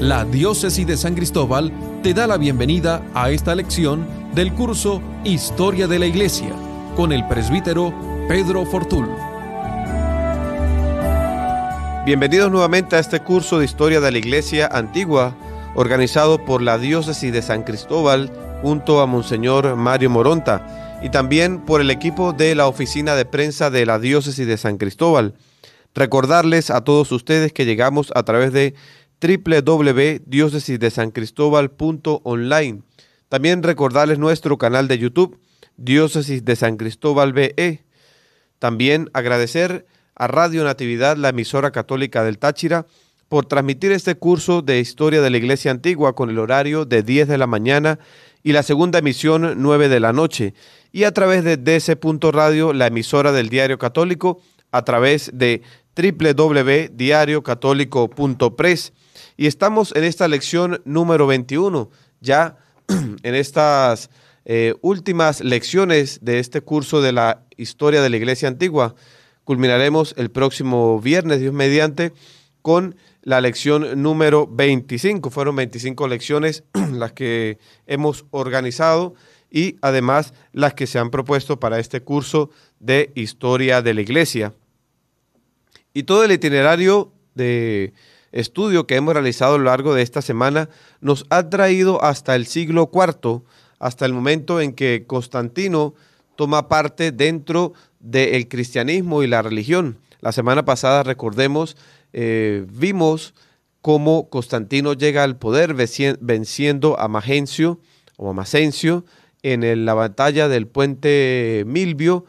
La Diócesis de San Cristóbal te da la bienvenida a esta lección del curso Historia de la Iglesia con el presbítero Pedro Fortul. Bienvenidos nuevamente a este curso de Historia de la Iglesia Antigua organizado por la Diócesis de San Cristóbal junto a Monseñor Mario Moronta y también por el equipo de la Oficina de Prensa de la Diócesis de San Cristóbal. Recordarles a todos ustedes que llegamos a través de www.DiócesisDeSanCristóbal.online También recordarles nuestro canal de YouTube, Diócesis de San Cristóbal BE. También agradecer a Radio Natividad, la emisora católica del Táchira, por transmitir este curso de historia de la Iglesia Antigua con el horario de 10 de la mañana y la segunda emisión 9 de la noche, y a través de DC.radio, la emisora del Diario Católico, a través de www.diariocatólico.press y estamos en esta lección número 21, ya en estas eh, últimas lecciones de este curso de la historia de la Iglesia Antigua. Culminaremos el próximo viernes, Dios mediante, con la lección número 25. Fueron 25 lecciones las que hemos organizado y además las que se han propuesto para este curso de historia de la Iglesia. Y todo el itinerario de estudio que hemos realizado a lo largo de esta semana nos ha traído hasta el siglo IV, hasta el momento en que Constantino toma parte dentro del cristianismo y la religión. La semana pasada, recordemos, eh, vimos cómo Constantino llega al poder venciendo a Magencio o a Macencio en la batalla del puente Milvio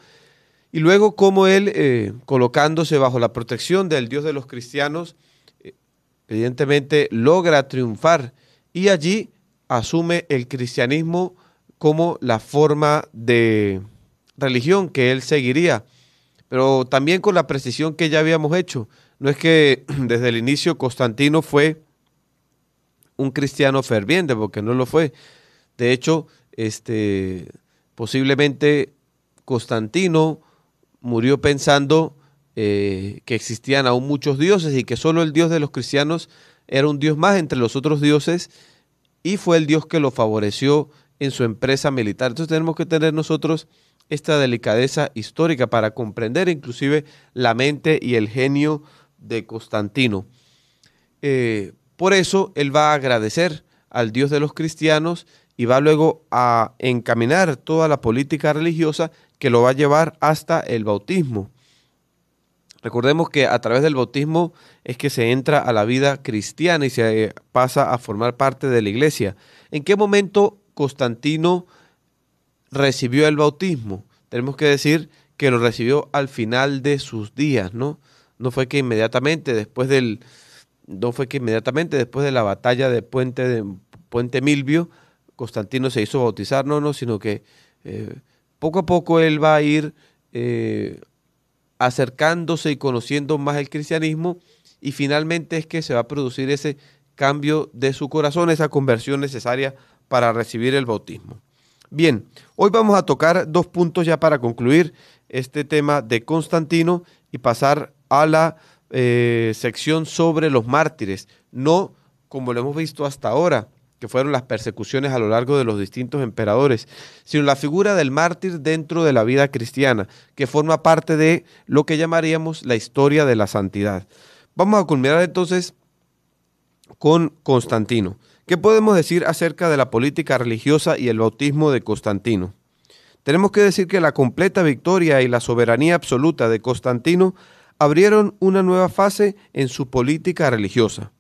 y luego cómo él, eh, colocándose bajo la protección del Dios de los cristianos, evidentemente logra triunfar y allí asume el cristianismo como la forma de religión que él seguiría, pero también con la precisión que ya habíamos hecho. No es que desde el inicio Constantino fue un cristiano ferviente, porque no lo fue. De hecho, este, posiblemente Constantino murió pensando eh, que existían aún muchos dioses y que solo el dios de los cristianos era un dios más entre los otros dioses y fue el dios que lo favoreció en su empresa militar. Entonces tenemos que tener nosotros esta delicadeza histórica para comprender inclusive la mente y el genio de Constantino. Eh, por eso él va a agradecer al Dios de los cristianos y va luego a encaminar toda la política religiosa que lo va a llevar hasta el bautismo. Recordemos que a través del bautismo es que se entra a la vida cristiana y se eh, pasa a formar parte de la iglesia. ¿En qué momento Constantino recibió el bautismo? Tenemos que decir que lo recibió al final de sus días, ¿no? No fue que inmediatamente después del no fue que inmediatamente después de la batalla de Puente de Puente Milvio Constantino se hizo bautizar, no, no, sino que eh, poco a poco él va a ir eh, acercándose y conociendo más el cristianismo y finalmente es que se va a producir ese cambio de su corazón, esa conversión necesaria para recibir el bautismo. Bien, hoy vamos a tocar dos puntos ya para concluir este tema de Constantino y pasar a la eh, sección sobre los mártires, no como lo hemos visto hasta ahora, que fueron las persecuciones a lo largo de los distintos emperadores, sino la figura del mártir dentro de la vida cristiana, que forma parte de lo que llamaríamos la historia de la santidad. Vamos a culminar entonces con Constantino. ¿Qué podemos decir acerca de la política religiosa y el bautismo de Constantino? Tenemos que decir que la completa victoria y la soberanía absoluta de Constantino abrieron una nueva fase en su política religiosa.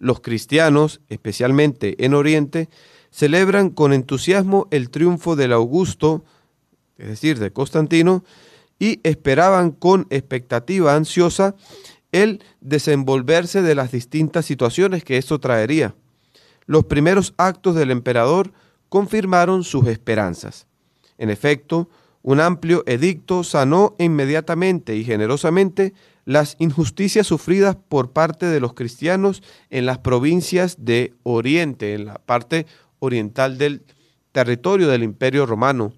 Los cristianos, especialmente en Oriente, celebran con entusiasmo el triunfo del Augusto, es decir, de Constantino, y esperaban con expectativa ansiosa el desenvolverse de las distintas situaciones que esto traería. Los primeros actos del emperador confirmaron sus esperanzas. En efecto, un amplio edicto sanó inmediatamente y generosamente las injusticias sufridas por parte de los cristianos en las provincias de Oriente, en la parte oriental del territorio del Imperio Romano.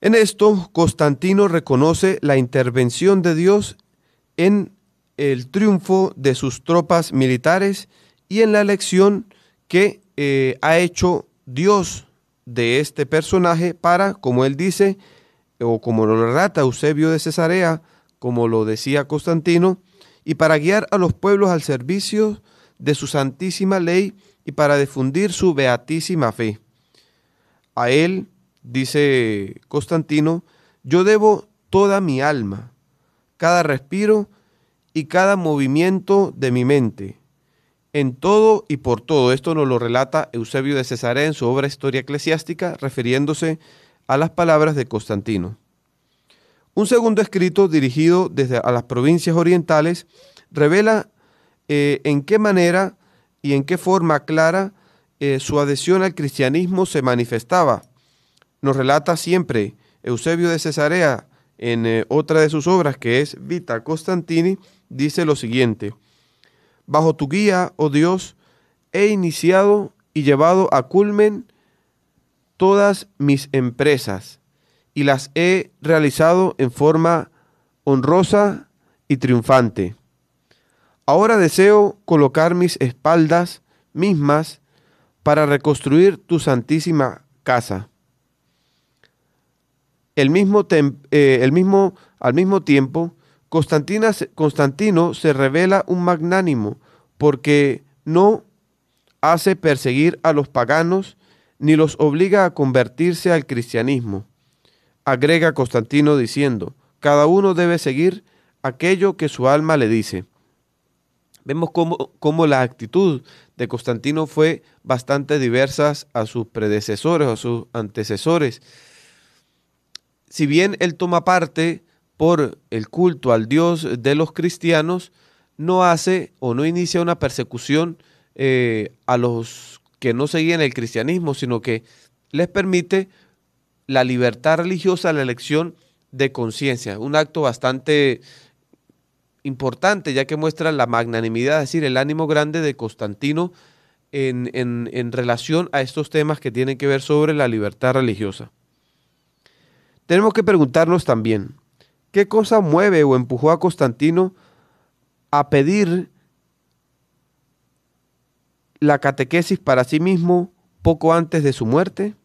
En esto, Constantino reconoce la intervención de Dios en el triunfo de sus tropas militares y en la elección que eh, ha hecho Dios de este personaje para, como él dice, o como lo relata Eusebio de Cesarea, como lo decía Constantino, y para guiar a los pueblos al servicio de su santísima ley y para difundir su beatísima fe. A él, dice Constantino, yo debo toda mi alma, cada respiro y cada movimiento de mi mente. En todo y por todo, esto nos lo relata Eusebio de Cesarea en su obra Historia Eclesiástica, refiriéndose a las palabras de Constantino. Un segundo escrito dirigido desde a las provincias orientales revela eh, en qué manera y en qué forma clara eh, su adhesión al cristianismo se manifestaba. Nos relata siempre Eusebio de Cesarea en eh, otra de sus obras que es Vita Constantini, dice lo siguiente, Bajo tu guía, oh Dios, he iniciado y llevado a culmen todas mis empresas y las he realizado en forma honrosa y triunfante. Ahora deseo colocar mis espaldas mismas para reconstruir tu santísima casa. El mismo eh, el mismo, al mismo tiempo, Constantino se revela un magnánimo porque no hace perseguir a los paganos ni los obliga a convertirse al cristianismo. Agrega Constantino diciendo, cada uno debe seguir aquello que su alma le dice. Vemos cómo, la actitud de Constantino fue bastante diversa a sus predecesores, a sus antecesores. Si bien él toma parte por el culto al Dios de los cristianos, no hace o no inicia una persecución eh, a los que no seguían el cristianismo, sino que les permite la libertad religiosa, la elección de conciencia. Un acto bastante importante, ya que muestra la magnanimidad, es decir, el ánimo grande de Constantino en, en relación a estos temas que tienen que ver sobre la libertad religiosa. Tenemos que preguntarnos también, ¿qué cosa mueve o empujó a Constantino a pedir la catequesis para sí mismo poco antes de su muerte?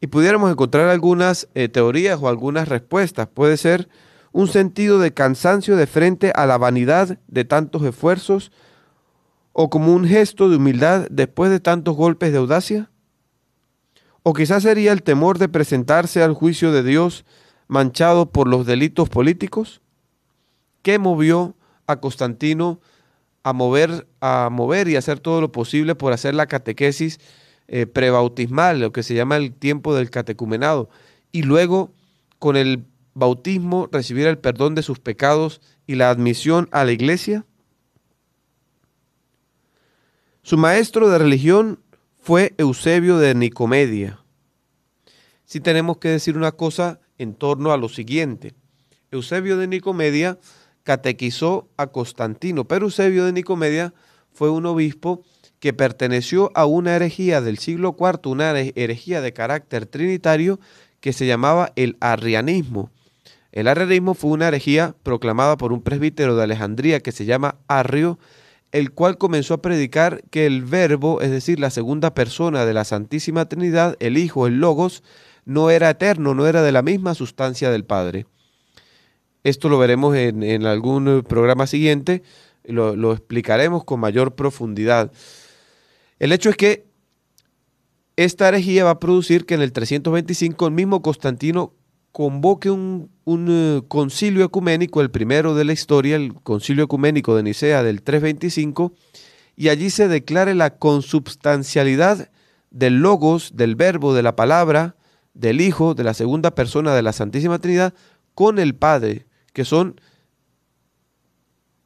Y pudiéramos encontrar algunas eh, teorías o algunas respuestas. Puede ser un sentido de cansancio de frente a la vanidad de tantos esfuerzos o como un gesto de humildad después de tantos golpes de audacia. O quizás sería el temor de presentarse al juicio de Dios manchado por los delitos políticos. ¿Qué movió a Constantino a mover, a mover y hacer todo lo posible por hacer la catequesis eh, prebautismal, lo que se llama el tiempo del catecumenado, y luego con el bautismo recibir el perdón de sus pecados y la admisión a la iglesia? Su maestro de religión fue Eusebio de Nicomedia. Si tenemos que decir una cosa en torno a lo siguiente, Eusebio de Nicomedia catequizó a Constantino, pero de Nicomedia fue un obispo que perteneció a una herejía del siglo IV, una herejía de carácter trinitario que se llamaba el arrianismo. El arrianismo fue una herejía proclamada por un presbítero de Alejandría que se llama Arrio, el cual comenzó a predicar que el verbo, es decir, la segunda persona de la Santísima Trinidad, el Hijo, el Logos, no era eterno, no era de la misma sustancia del Padre. Esto lo veremos en, algún eh, programa siguiente, lo, explicaremos con mayor profundidad. El hecho es que esta herejía va a producir que en el 325 el mismo Constantino convoque un, un, eh, concilio ecuménico, el primero de la historia, el concilio ecuménico de Nicea del 325, y allí se declare la consubstancialidad del logos, del verbo, de la palabra, del Hijo, de la segunda persona de la Santísima Trinidad, con el Padre, que son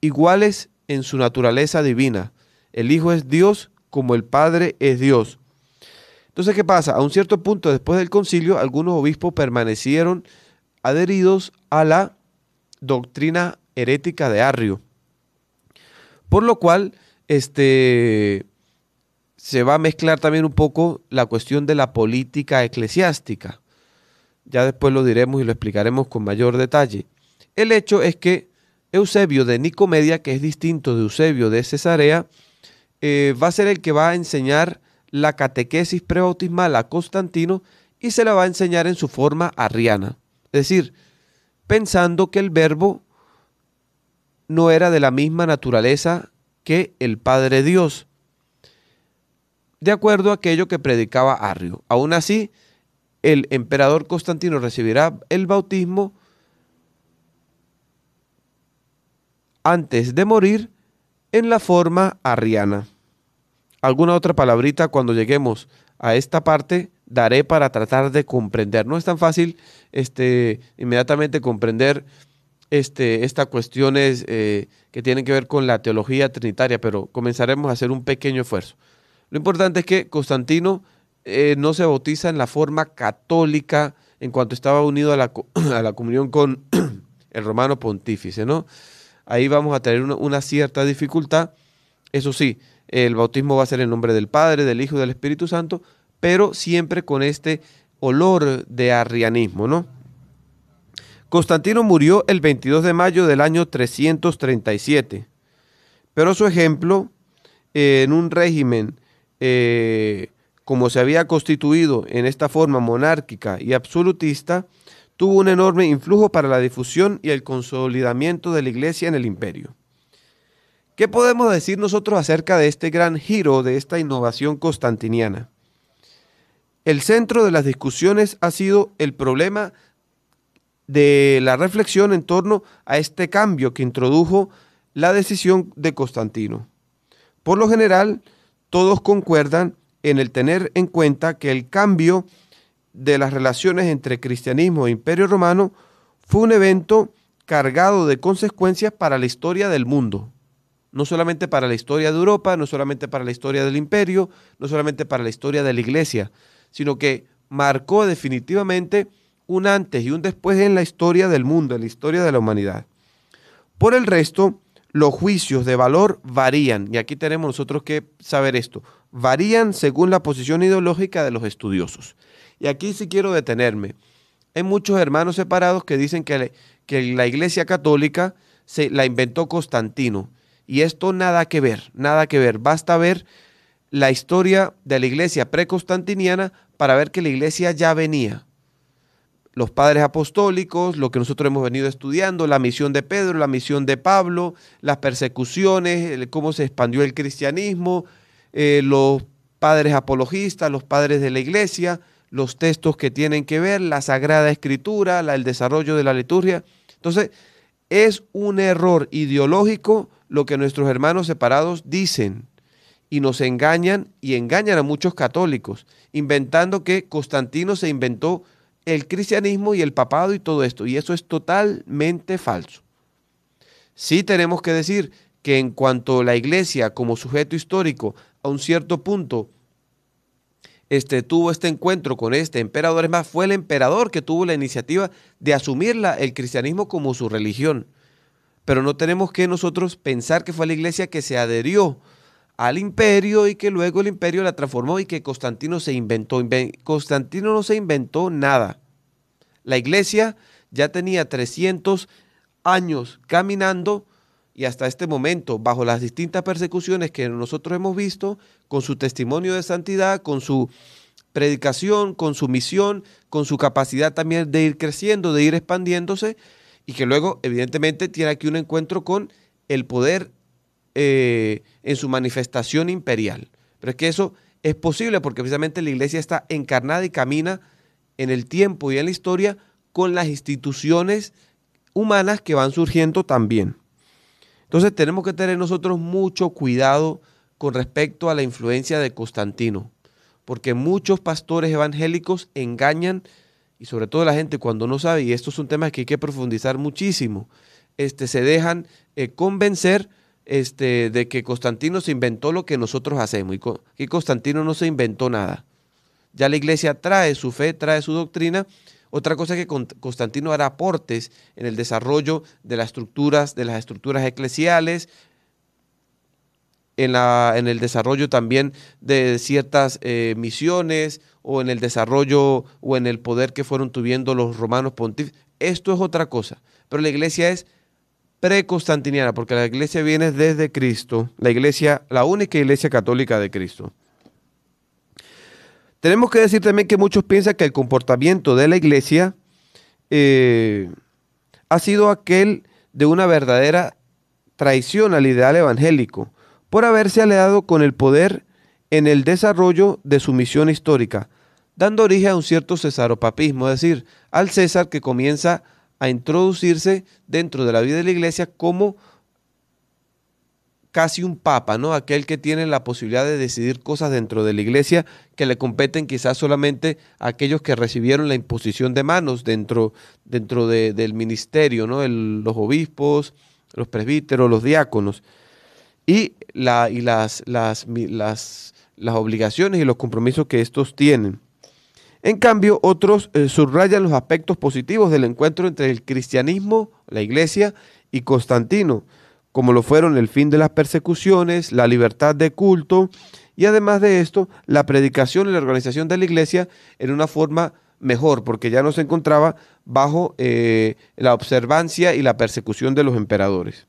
iguales en su naturaleza divina. El Hijo es Dios como el Padre es Dios. Entonces, ¿qué pasa? A un cierto punto después del concilio, algunos obispos permanecieron adheridos a la doctrina herética de Arrio. Por lo cual, este, se va a mezclar también un poco la cuestión de la política eclesiástica. Ya después lo diremos y lo explicaremos con mayor detalle. El hecho es que Eusebio de Nicomedia, que es distinto de Eusebio de Cesarea, eh, va a ser el que va a enseñar la catequesis prebautismal a Constantino y se la va a enseñar en su forma arriana. Es decir, pensando que el verbo no era de la misma naturaleza que el Padre Dios, de acuerdo a aquello que predicaba Arrio. Aún así, el emperador Constantino recibirá el bautismo antes de morir en la forma arriana. Alguna otra palabrita cuando lleguemos a esta parte daré para tratar de comprender. No es tan fácil este, inmediatamente comprender este, estas cuestiones eh, que tienen que ver con la teología trinitaria, pero comenzaremos a hacer un pequeño esfuerzo. Lo importante es que Constantino eh, no se bautiza en la forma católica en cuanto estaba unido a la, a la comunión con el romano pontífice, ¿no? ahí vamos a tener una, cierta dificultad. Eso sí, el bautismo va a ser en nombre del Padre, del Hijo y del Espíritu Santo, pero siempre con este olor de arrianismo, ¿no? Constantino murió el 22 de mayo del año 337, pero su ejemplo eh, en un régimen eh, como se había constituido en esta forma monárquica y absolutista, tuvo un enorme influjo para la difusión y el consolidamiento de la iglesia en el imperio. ¿Qué podemos decir nosotros acerca de este gran giro, de esta innovación constantiniana? El centro de las discusiones ha sido el problema de la reflexión en torno a este cambio que introdujo la decisión de Constantino. Por lo general, todos concuerdan en el tener en cuenta que el cambio de las relaciones entre cristianismo e imperio romano fue un evento cargado de consecuencias para la historia del mundo. No solamente para la historia de Europa, no solamente para la historia del imperio, no solamente para la historia de la iglesia, sino que marcó definitivamente un antes y un después en la historia del mundo, en la historia de la humanidad. Por el resto, los juicios de valor varían, y aquí tenemos nosotros que saber esto, varían según la posición ideológica de los estudiosos. Y aquí sí quiero detenerme. Hay muchos hermanos separados que dicen que, que la Iglesia Católica se la inventó Constantino. Y esto nada que ver, nada que ver. Basta ver la historia de la iglesia preconstantiniana para ver que la iglesia ya venía. Los padres apostólicos, lo que nosotros hemos venido estudiando, la misión de Pedro, la misión de Pablo, las persecuciones, cómo se expandió el cristianismo, eh, los padres apologistas, los padres de la iglesia, los textos que tienen que ver, la Sagrada Escritura, la, el desarrollo de la liturgia. Entonces, es un error ideológico lo que nuestros hermanos separados dicen y nos engañan y engañan a muchos católicos, inventando que Constantino se inventó el cristianismo y el papado y todo esto, y eso es totalmente falso. Sí tenemos que decir que en cuanto la iglesia como sujeto histórico a un cierto punto este, tuvo este encuentro con este emperador. Es más, fue el emperador que tuvo la iniciativa de asumir el cristianismo como su religión. Pero no tenemos que nosotros pensar que fue la iglesia que se adherió al imperio y que luego el imperio la transformó y que Constantino se inventó. Constantino no se inventó nada. La iglesia ya tenía 300 años caminando y hasta este momento, bajo las distintas persecuciones que nosotros hemos visto, con su testimonio de santidad, con su predicación, con su misión, con su capacidad también de ir creciendo, de ir expandiéndose, y que luego evidentemente tiene aquí un encuentro con el poder eh, en su manifestación imperial. Pero es que eso es posible porque precisamente la iglesia está encarnada y camina en el tiempo y en la historia con las instituciones humanas que van surgiendo también. Entonces tenemos que tener nosotros mucho cuidado con respecto a la influencia de Constantino, porque muchos pastores evangélicos engañan, y sobre todo la gente cuando no sabe, y estos son temas que hay que profundizar muchísimo, este, se dejan eh, convencer este, de que Constantino se inventó lo que nosotros hacemos, y, que Constantino no se inventó nada. Ya la iglesia trae su fe, trae su doctrina, otra cosa es que Constantino hará aportes en el desarrollo de las estructuras, de las estructuras eclesiales, en, la, en el desarrollo también de ciertas eh, misiones o en el desarrollo o en el poder que fueron tuviendo los romanos pontífices. Esto es otra cosa, pero la iglesia es preconstantiniana, porque la iglesia viene desde Cristo, la iglesia, la única iglesia católica de Cristo. Tenemos que decir también que muchos piensan que el comportamiento de la iglesia eh, ha sido aquel de una verdadera traición al ideal evangélico, por haberse aliado con el poder en el desarrollo de su misión histórica, dando origen a un cierto cesaropapismo, es decir, al César que comienza a introducirse dentro de la vida de la iglesia como casi un papa, ¿no? Aquel que tiene la posibilidad de decidir cosas dentro de la iglesia que le competen quizás solamente a aquellos que recibieron la imposición de manos dentro, dentro del ministerio, ¿no? los obispos, los presbíteros, los diáconos. Y, la, y las, las, las, obligaciones y los compromisos que estos tienen. En cambio, otros eh, subrayan los aspectos positivos del encuentro entre el cristianismo, la iglesia y Constantino como lo fueron el fin de las persecuciones, la libertad de culto y además de esto, la predicación y la organización de la iglesia en una forma mejor, porque ya no se encontraba bajo eh, la observancia y la persecución de los emperadores.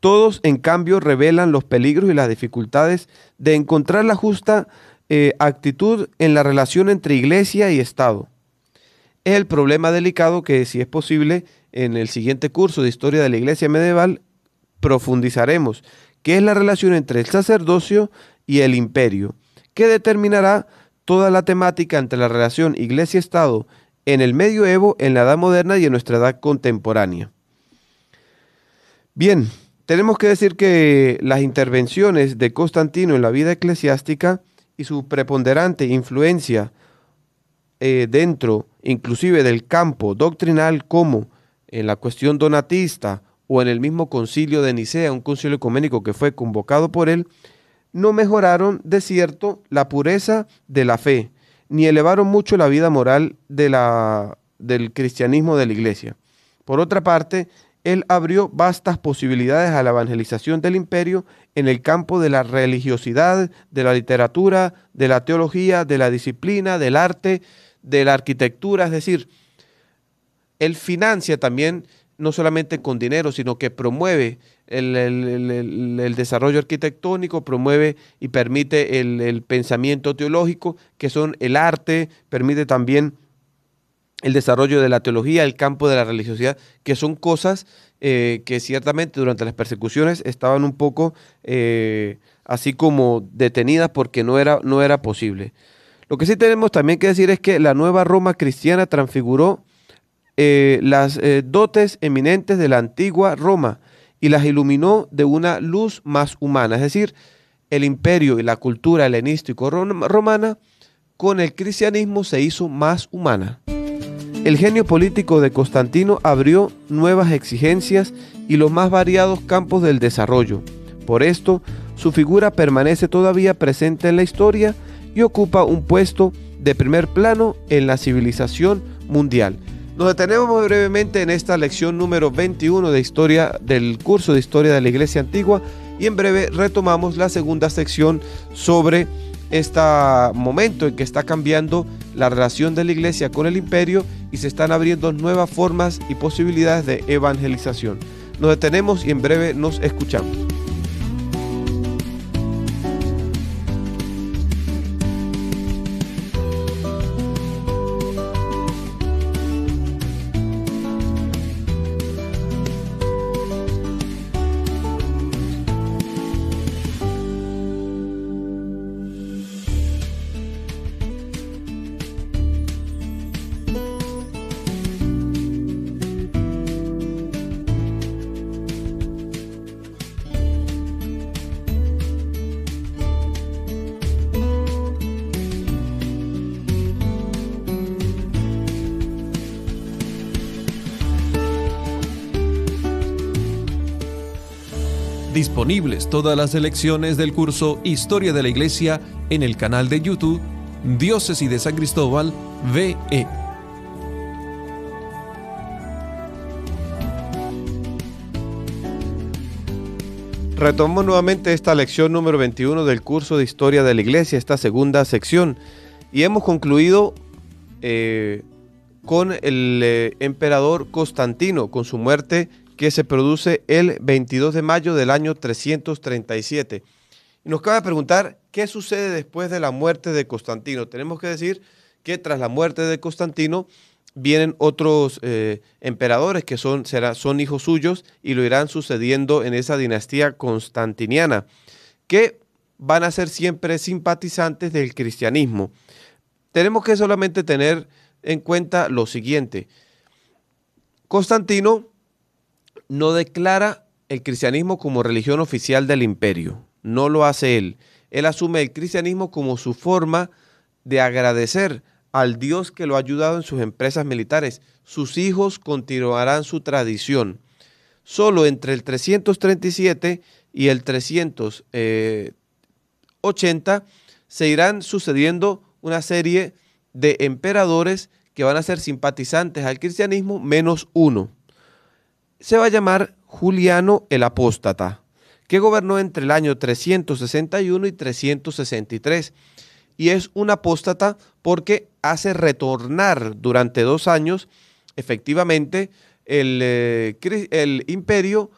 Todos, en cambio, revelan los peligros y las dificultades de encontrar la justa eh, actitud en la relación entre iglesia y Estado. Es el problema delicado que, si es posible, en el siguiente curso de Historia de la Iglesia Medieval profundizaremos qué es la relación entre el sacerdocio y el imperio, que determinará toda la temática entre la relación Iglesia-Estado en el medioevo, en la edad moderna y en nuestra edad contemporánea. Bien, tenemos que decir que las intervenciones de Constantino en la vida eclesiástica y su preponderante influencia eh, dentro inclusive del campo doctrinal como en la cuestión donatista o en el mismo concilio de Nicea, un concilio ecuménico que fue convocado por él, no mejoraron de cierto la pureza de la fe, ni elevaron mucho la vida moral de la, del cristianismo de la iglesia. Por otra parte, él abrió vastas posibilidades a la evangelización del imperio en el campo de la religiosidad, de la literatura, de la teología, de la disciplina, del arte, de la arquitectura, es decir, él financia también, no solamente con dinero, sino que promueve el, desarrollo arquitectónico, promueve y permite el, pensamiento teológico, que son el arte, permite también el desarrollo de la teología, el campo de la religiosidad, que son cosas eh, que ciertamente durante las persecuciones estaban un poco eh, así como detenidas porque no era, no era posible. Lo que sí tenemos también que decir es que la nueva Roma cristiana transfiguró eh, las eh, dotes eminentes de la antigua Roma y las iluminó de una luz más humana. Es decir, el imperio y la cultura helenístico romana con el cristianismo se hizo más humana. El genio político de Constantino abrió nuevas exigencias y los más variados campos del desarrollo. Por esto, su figura permanece todavía presente en la historia y ocupa un puesto de primer plano en la civilización mundial. Nos detenemos brevemente en esta lección número 21 de historia del curso de historia de la Iglesia Antigua y en breve retomamos la segunda sección sobre este momento en que está cambiando la relación de la Iglesia con el imperio y se están abriendo nuevas formas y posibilidades de evangelización. Nos detenemos y en breve nos escuchamos. todas las elecciones del curso Historia de la Iglesia en el canal de YouTube Diócesis de San Cristóbal VE. Retomo nuevamente esta lección número 21 del curso de Historia de la Iglesia, esta segunda sección, y hemos concluido eh, con el eh, emperador Constantino, con su muerte que se produce el 22 de mayo del año 337. Y nos cabe preguntar qué sucede después de la muerte de Constantino. Tenemos que decir que tras la muerte de Constantino vienen otros eh, emperadores que son, son hijos suyos y lo irán sucediendo en esa dinastía constantiniana, que van a ser siempre simpatizantes del cristianismo. Tenemos que solamente tener en cuenta lo siguiente. Constantino no declara el cristianismo como religión oficial del imperio. No lo hace él. Él asume el cristianismo como su forma de agradecer al Dios que lo ha ayudado en sus empresas militares. Sus hijos continuarán su tradición. Solo entre el 337 y el 380 se irán sucediendo una serie de emperadores que van a ser simpatizantes al cristianismo menos uno se va a llamar Juliano el Apóstata, que gobernó entre el año 361 y 363. Y es un apóstata porque hace retornar durante dos años, efectivamente, el, eh, el imperio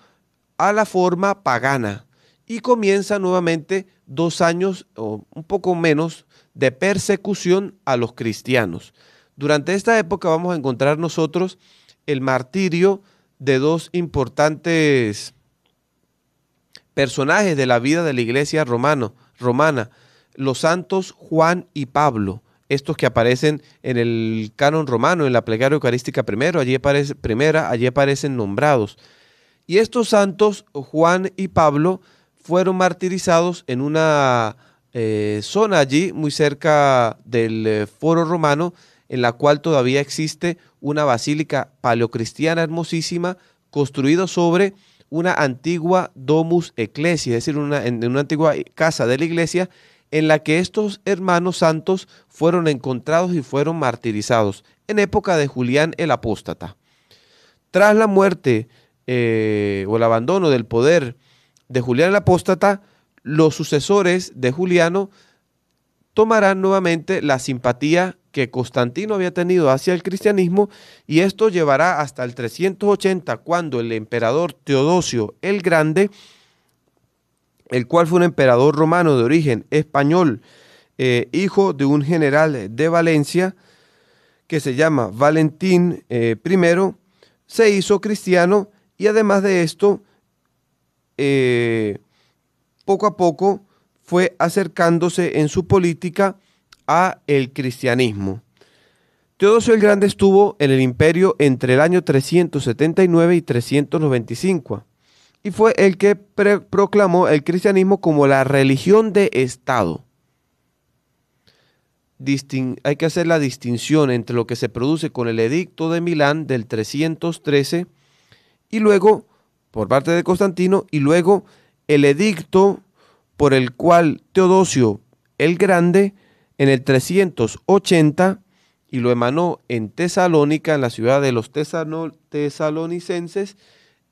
a la forma pagana y comienza nuevamente dos años o un poco menos de persecución a los cristianos. Durante esta época vamos a encontrar nosotros el martirio de dos importantes personajes de la vida de la iglesia romano, romana, los santos Juan y Pablo, estos que aparecen en el canon romano, en la plegaria eucarística primero, allí aparece, primera, allí aparecen nombrados. Y estos santos, Juan y Pablo, fueron martirizados en una eh, zona allí, muy cerca del eh, foro romano, en la cual todavía existe una basílica paleocristiana hermosísima, construida sobre una antigua domus ecclesia, es decir, una, en una antigua casa de la iglesia, en la que estos hermanos santos fueron encontrados y fueron martirizados, en época de Julián el Apóstata. Tras la muerte eh, o el abandono del poder de Julián el Apóstata, los sucesores de Juliano tomarán nuevamente la simpatía que Constantino había tenido hacia el cristianismo y esto llevará hasta el 380 cuando el emperador Teodosio el Grande, el cual fue un emperador romano de origen español, eh, hijo de un general de Valencia que se llama Valentín eh, I, se hizo cristiano y además de esto, eh, poco a poco fue acercándose en su política a el cristianismo. Teodosio el Grande estuvo en el imperio entre el año 379 y 395 y fue el que proclamó el cristianismo como la religión de Estado. hay que hacer la distinción entre lo que se produce con el edicto de Milán del 313 y luego, por parte de Constantino, y luego el edicto por el cual Teodosio el Grande en el 380 y lo emanó en Tesalónica, en la ciudad de los tesalonicenses,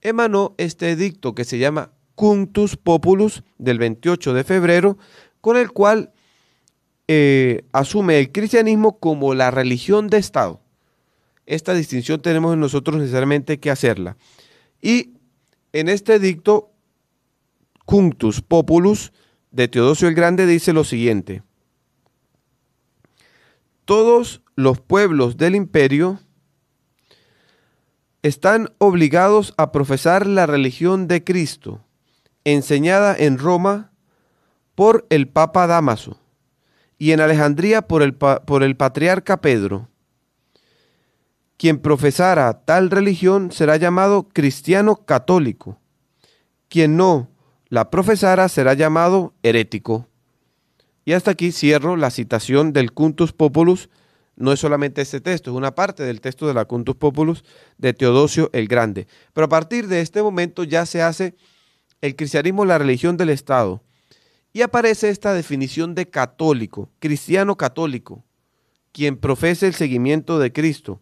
emanó este edicto que se llama Cunctus Populus del 28 de febrero, con el cual eh, asume el cristianismo como la religión de Estado. Esta distinción tenemos nosotros necesariamente que hacerla. Y en este edicto, Cunctus Populus de Teodosio el Grande dice lo siguiente todos los pueblos del imperio están obligados a profesar la religión de Cristo, enseñada en Roma por el Papa Damaso y en Alejandría por el, por el patriarca Pedro. Quien profesara tal religión será llamado cristiano católico. Quien no la profesara será llamado herético. Y hasta aquí cierro la citación del Cuntus Populus. No es solamente este texto, es una parte del texto de la Cuntus Populus de Teodosio el Grande. Pero a partir de este momento ya se hace el cristianismo la religión del Estado. Y aparece esta definición de católico, cristiano católico, quien profese el seguimiento de Cristo.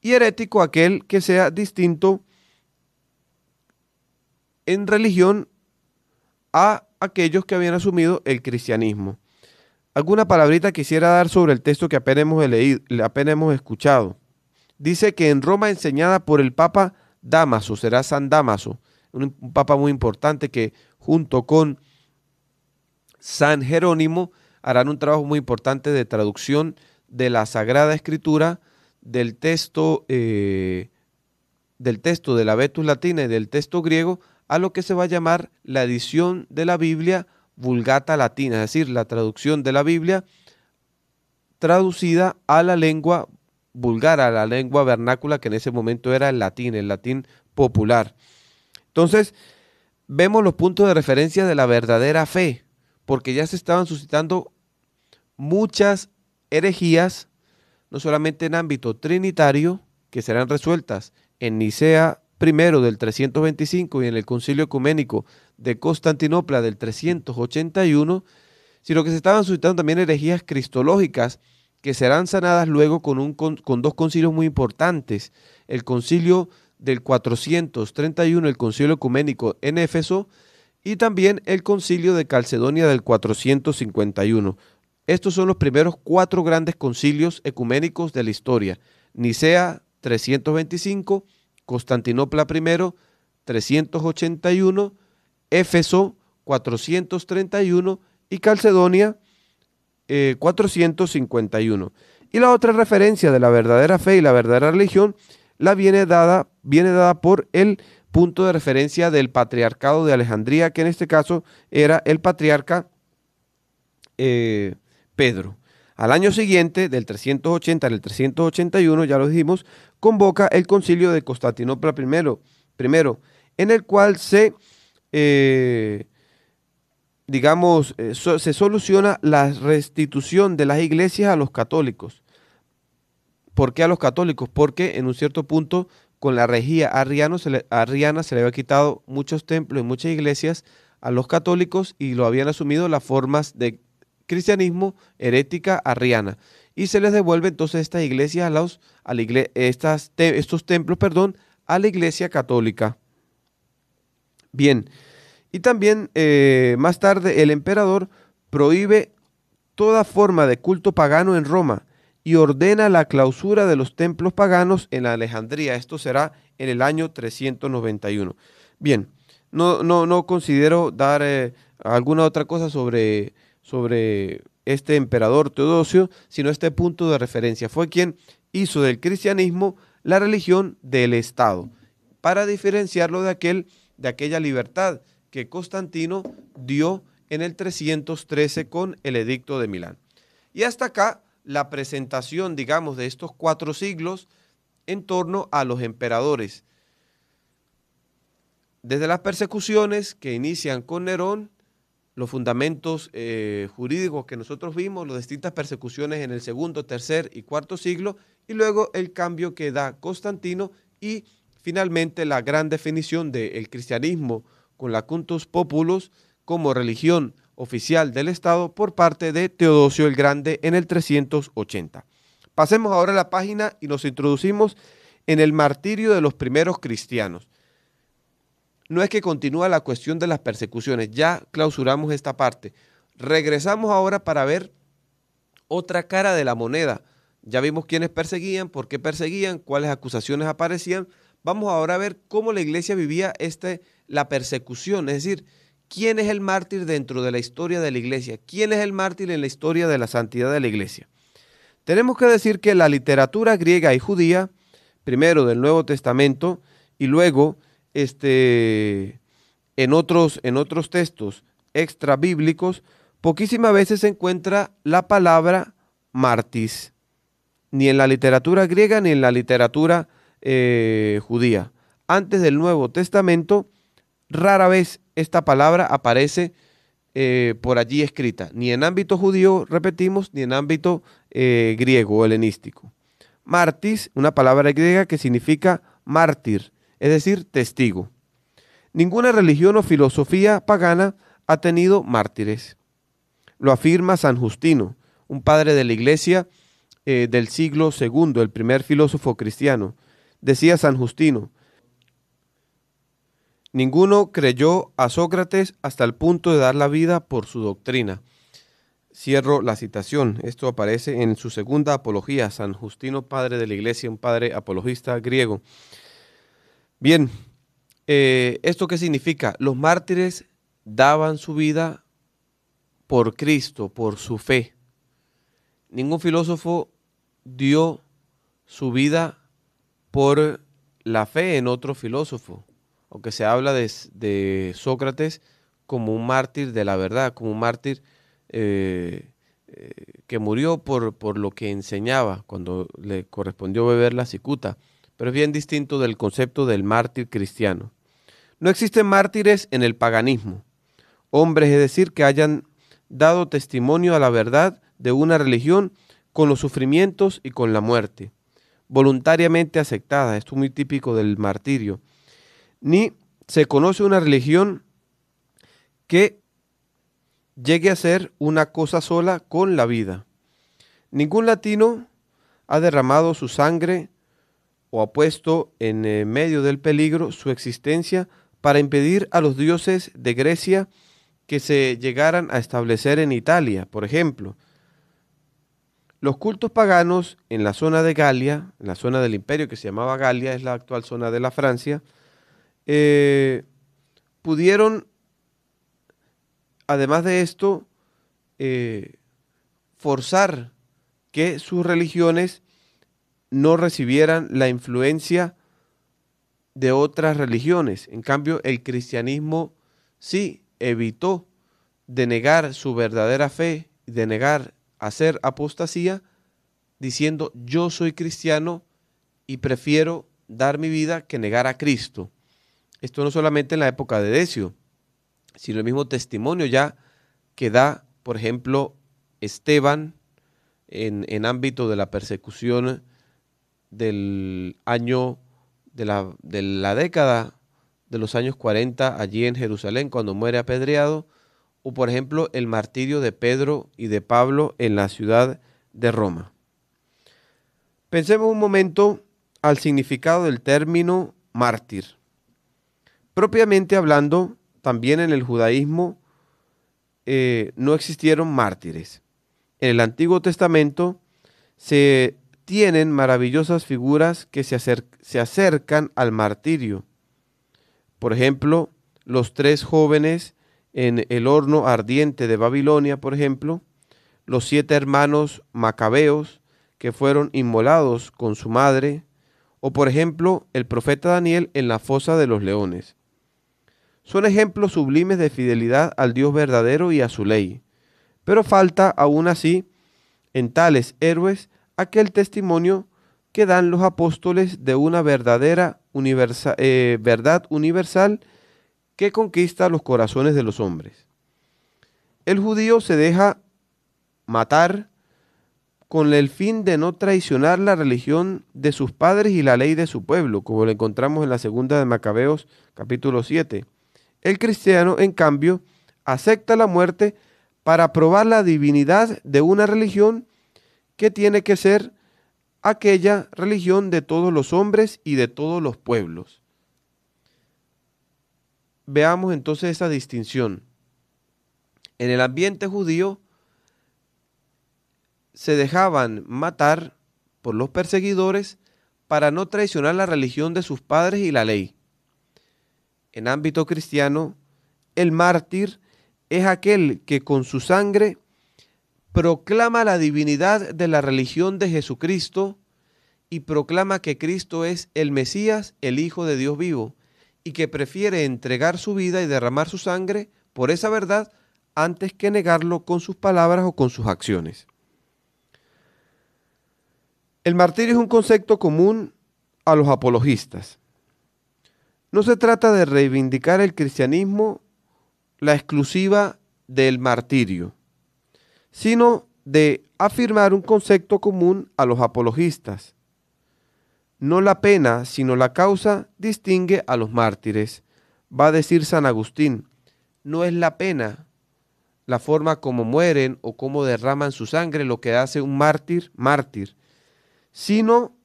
Y herético aquel que sea distinto en religión a aquellos que habían asumido el cristianismo. Alguna palabrita quisiera dar sobre el texto que apenas hemos, leído, apenas hemos escuchado. Dice que en Roma enseñada por el Papa Damaso, será San Damaso, un, papa muy importante que junto con San Jerónimo harán un trabajo muy importante de traducción de la Sagrada Escritura, del texto, eh, del texto de la Vetus Latina y del texto griego a lo que se va a llamar la edición de la Biblia vulgata latina, es decir, la traducción de la Biblia traducida a la lengua vulgar, a la lengua vernácula que en ese momento era el latín, el latín popular. Entonces, vemos los puntos de referencia de la verdadera fe, porque ya se estaban suscitando muchas herejías, no solamente en ámbito trinitario, que serán resueltas en Nicea primero del 325 y en el Concilio Ecuménico de Constantinopla del 381, sino que se estaban suscitando también herejías cristológicas que serán sanadas luego con, un, con dos concilios muy importantes, el Concilio del 431, el Concilio Ecuménico en Éfeso, y también el Concilio de Calcedonia del 451. Estos son los primeros cuatro grandes concilios ecuménicos de la historia. Nicea 325, Constantinopla I, 381, Éfeso, 431 y Calcedonia, 451. Eh, y la otra referencia de la verdadera fe y la verdadera religión la viene dada, viene dada por el punto de referencia del patriarcado de Alejandría, que en este caso era el patriarca eh, Pedro. Al año siguiente, del 380 al 381, ya lo dijimos, convoca el concilio de Constantinopla I, primero, en el cual se, eh, digamos, eh, se soluciona la restitución de las iglesias a los católicos. ¿Por qué a los católicos? Porque en un cierto punto con la regía arriana se le, arriana se le había quitado muchos templos y muchas iglesias a los católicos y lo habían asumido las formas de cristianismo herética arriana y se les devuelve entonces esta iglesia a los, a estas, estos templos, perdón, a la iglesia católica. Bien, y también eh, más tarde el emperador prohíbe toda forma de culto pagano en Roma y ordena la clausura de los templos paganos en Alejandría. Esto será en el año 391. Bien, no, no, no considero dar eh, alguna otra cosa sobre, sobre este emperador Teodosio, sino este punto de referencia. Fue quien hizo del cristianismo la religión del Estado, para diferenciarlo de, aquel, de aquella libertad que Constantino dio en el 313 con el Edicto de Milán. Y hasta acá la presentación, digamos, de estos cuatro siglos en torno a los emperadores. Desde las persecuciones que inician con Nerón los fundamentos eh, jurídicos que nosotros vimos, las distintas persecuciones en el segundo, tercer y cuarto siglo, y luego el cambio que da Constantino y finalmente la gran definición del cristianismo con la Cuntus Populus como religión oficial del Estado por parte de Teodosio el Grande en el 380. Pasemos ahora a la página y nos introducimos en el martirio de los primeros cristianos no es que continúa la cuestión de las persecuciones, ya clausuramos esta parte. Regresamos ahora para ver otra cara de la moneda. Ya vimos quiénes perseguían, por qué perseguían, cuáles acusaciones aparecían. Vamos ahora a ver cómo la iglesia vivía este, la persecución, es decir, quién es el mártir dentro de la historia de la iglesia, quién es el mártir en la historia de la santidad de la iglesia. Tenemos que decir que la literatura griega y judía, primero del Nuevo Testamento y luego este, en, otros, en otros textos extra bíblicos, poquísimas veces se encuentra la palabra martis, ni en la literatura griega ni en la literatura eh, judía. Antes del Nuevo Testamento, rara vez esta palabra aparece eh, por allí escrita, ni en ámbito judío, repetimos, ni en ámbito eh, griego o helenístico. Martis, una palabra griega que significa mártir, es decir, testigo. Ninguna religión o filosofía pagana ha tenido mártires. Lo afirma San Justino, un padre de la iglesia eh, del siglo II, el primer filósofo cristiano. Decía San Justino, Ninguno creyó a Sócrates hasta el punto de dar la vida por su doctrina. Cierro la citación. Esto aparece en su segunda apología, San Justino, padre de la iglesia, un padre apologista griego. Bien, eh, ¿esto qué significa? Los mártires daban su vida por Cristo, por su fe. Ningún filósofo dio su vida por la fe en otro filósofo, aunque se habla de, Sócrates como un mártir de la verdad, como un mártir eh, eh, que murió por lo que enseñaba cuando le correspondió beber la cicuta pero es bien distinto del concepto del mártir cristiano. No existen mártires en el paganismo, hombres, es decir, que hayan dado testimonio a la verdad de una religión con los sufrimientos y con la muerte, voluntariamente aceptada, esto es muy típico del martirio, ni se conoce una religión que llegue a ser una cosa sola con la vida. Ningún latino ha derramado su sangre o ha puesto en eh, medio del peligro su existencia para impedir a los dioses de Grecia que se llegaran a establecer en Italia, por ejemplo. Los cultos paganos en la zona de Galia, en la zona del imperio que se llamaba Galia, es la actual zona de la Francia, eh, pudieron, además de esto, eh, forzar que sus religiones no recibieran la influencia de otras religiones. En cambio, el cristianismo sí evitó denegar su verdadera fe, denegar hacer apostasía, diciendo yo soy cristiano y prefiero dar mi vida que negar a Cristo. Esto no solamente en la época de Decio, sino el mismo testimonio ya que da, por ejemplo, Esteban en, en ámbito de la persecución del año, de la, década de los años 40 allí en Jerusalén cuando muere apedreado, o por ejemplo el martirio de Pedro y de Pablo en la ciudad de Roma. Pensemos un momento al significado del término mártir. Propiamente hablando, también en el judaísmo eh, no existieron mártires. En el Antiguo Testamento se tienen maravillosas figuras que se, se acercan al martirio. Por ejemplo, los tres jóvenes en el horno ardiente de Babilonia, por ejemplo, los siete hermanos macabeos que fueron inmolados con su madre, o por ejemplo el profeta Daniel en la fosa de los leones. Son ejemplos sublimes de fidelidad al Dios verdadero y a su ley, pero falta aún así en tales héroes aquel testimonio que dan los apóstoles de una verdadera eh, verdad universal que conquista los corazones de los hombres. El judío se deja matar con el fin de no traicionar la religión de sus padres y la ley de su pueblo, como lo encontramos en la segunda de Macabeos capítulo 7. El cristiano, en cambio, acepta la muerte para probar la divinidad de una religión que tiene que ser aquella religión de todos los hombres y de todos los pueblos. Veamos entonces esa distinción. En el ambiente judío se dejaban matar por los perseguidores para no traicionar la religión de sus padres y la ley. En ámbito cristiano, el mártir es aquel que con su sangre proclama la divinidad de la religión de Jesucristo y proclama que Cristo es el Mesías, el Hijo de Dios vivo, y que prefiere entregar su vida y derramar su sangre por esa verdad antes que negarlo con sus palabras o con sus acciones. El martirio es un concepto común a los apologistas. No se trata de reivindicar el cristianismo la exclusiva del martirio sino de afirmar un concepto común a los apologistas. No la pena, sino la causa distingue a los mártires. Va a decir San Agustín, no es la pena, la forma como mueren o cómo derraman su sangre lo que hace un mártir mártir, sino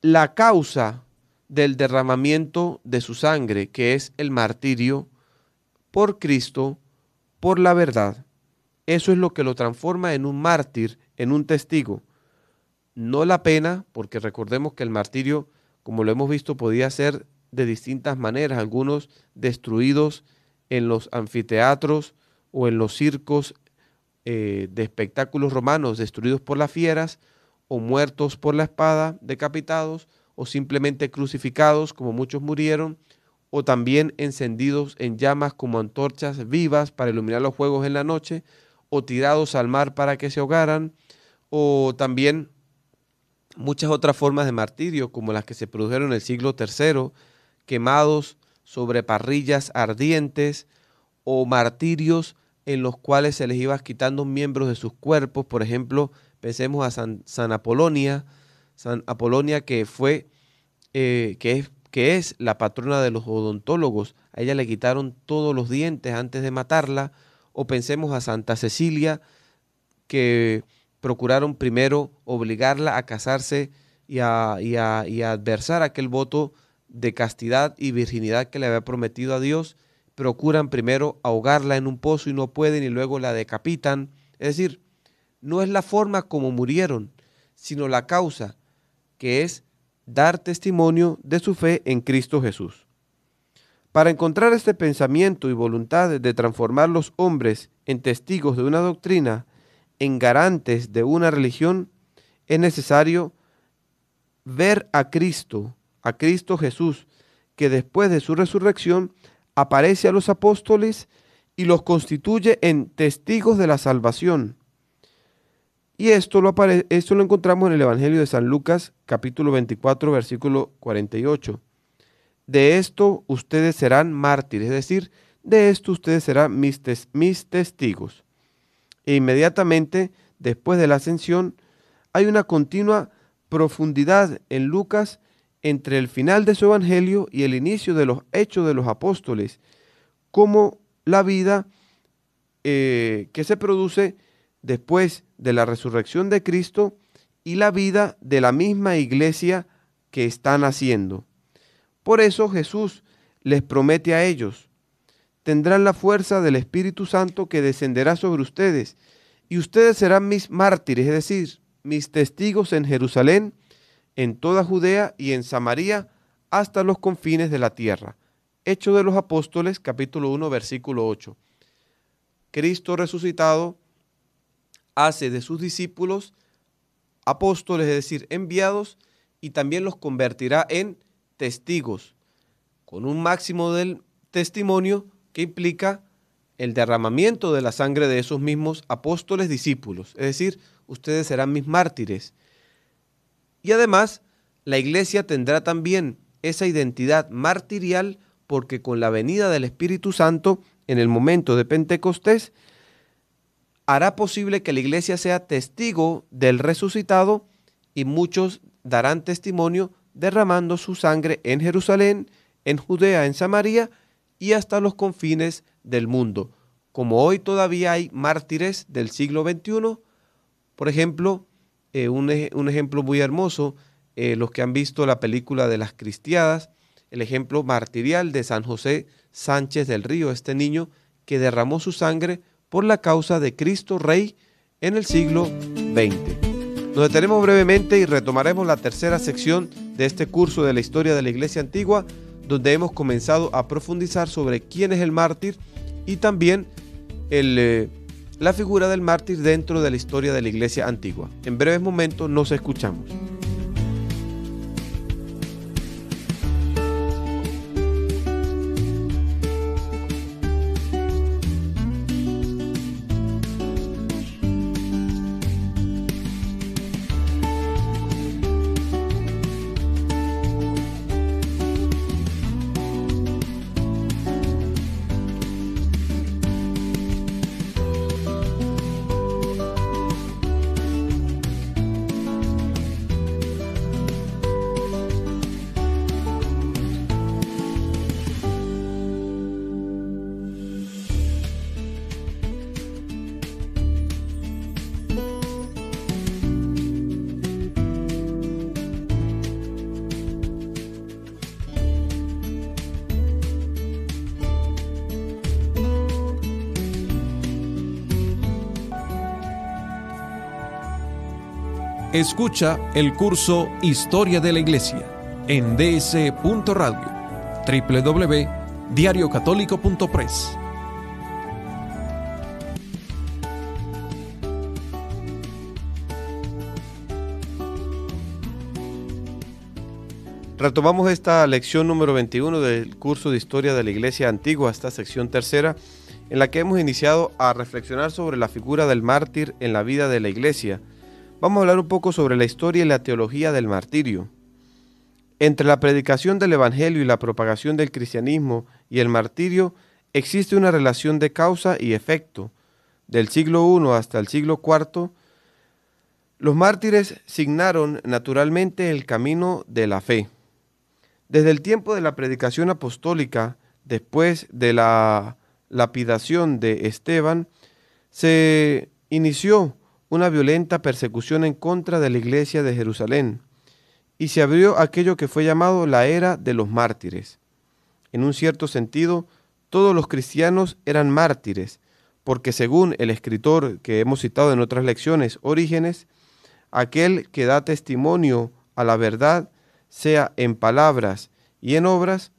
la causa del derramamiento de su sangre, que es el martirio por Cristo, por la verdad. Eso es lo que lo transforma en un mártir, en un testigo. No la pena, porque recordemos que el martirio, como lo hemos visto, podía ser de distintas maneras, algunos destruidos en los anfiteatros o en los circos eh, de espectáculos romanos, destruidos por las fieras o muertos por la espada, decapitados o simplemente crucificados, como muchos murieron, o también encendidos en llamas como antorchas vivas para iluminar los juegos en la noche, o tirados al mar para que se ahogaran, o también muchas otras formas de martirio, como las que se produjeron en el siglo III, quemados sobre parrillas ardientes, o martirios en los cuales se les iba quitando miembros de sus cuerpos. Por ejemplo, pensemos a San, Apolonia, San Apolonia que fue, eh, que es la patrona de los odontólogos. A ella le quitaron todos los dientes antes de matarla o pensemos a Santa Cecilia, que procuraron primero obligarla a casarse y a, adversar aquel voto de castidad y virginidad que le había prometido a Dios, procuran primero ahogarla en un pozo y no pueden y luego la decapitan. Es decir, no es la forma como murieron, sino la causa, que es dar testimonio de su fe en Cristo Jesús. Para encontrar este pensamiento y voluntad de transformar los hombres en testigos de una doctrina, en garantes de una religión, es necesario ver a Cristo, a Cristo Jesús, que después de su resurrección aparece a los apóstoles y los constituye en testigos de la salvación. Y esto lo, esto lo encontramos en el Evangelio de San Lucas, capítulo 24, versículo 48 de esto ustedes serán mártires, es decir, de esto ustedes serán mis, testigos. E inmediatamente después de la ascensión, hay una continua profundidad en Lucas entre el final de su evangelio y el inicio de los hechos de los apóstoles, como la vida eh, que se produce después de la resurrección de Cristo y la vida de la misma iglesia que están haciendo. Por eso Jesús les promete a ellos, tendrán la fuerza del Espíritu Santo que descenderá sobre ustedes, y ustedes serán mis mártires, es decir, mis testigos en Jerusalén, en toda Judea y en Samaria, hasta los confines de la tierra. Hecho de los Apóstoles, capítulo 1, versículo 8. Cristo resucitado hace de sus discípulos apóstoles, es decir, enviados, y también los convertirá en testigos, con un máximo del testimonio que implica el derramamiento de la sangre de esos mismos apóstoles discípulos, es decir, ustedes serán mis mártires. Y además, la iglesia tendrá también esa identidad martirial porque con la venida del Espíritu Santo en el momento de Pentecostés, hará posible que la iglesia sea testigo del resucitado y muchos darán testimonio derramando su sangre en Jerusalén, en Judea, en Samaria y hasta los confines del mundo. Como hoy todavía hay mártires del siglo XXI, por ejemplo, eh, un, ejemplo muy hermoso, eh, los que han visto la película de las Cristiadas, el ejemplo martirial de San José Sánchez del Río, este niño que derramó su sangre por la causa de Cristo Rey en el siglo XX. Nos detenemos brevemente y retomaremos la tercera sección de este curso de la historia de la Iglesia Antigua, donde hemos comenzado a profundizar sobre quién es el mártir y también eh, la figura del mártir dentro de la historia de la Iglesia Antigua. En breves momentos nos escuchamos. Escucha el curso Historia de la Iglesia en ds.radio www.diariocatólico.press. Retomamos esta lección número 21 del curso de Historia de la Iglesia Antigua, esta sección tercera, en la que hemos iniciado a reflexionar sobre la figura del mártir en la vida de la Iglesia vamos a hablar un poco sobre la historia y la teología del martirio. Entre la predicación del Evangelio y la propagación del cristianismo y el martirio existe una relación de causa y efecto. Del siglo I hasta el siglo IV, los mártires signaron naturalmente el camino de la fe. Desde el tiempo de la predicación apostólica, después de la lapidación de Esteban, se inició una violenta persecución en contra de la iglesia de Jerusalén, y se abrió aquello que fue llamado la era de los mártires. En un cierto sentido, todos los cristianos eran mártires, porque según el escritor que hemos citado en otras lecciones, Orígenes, aquel que da testimonio a la verdad, sea en palabras y en obras,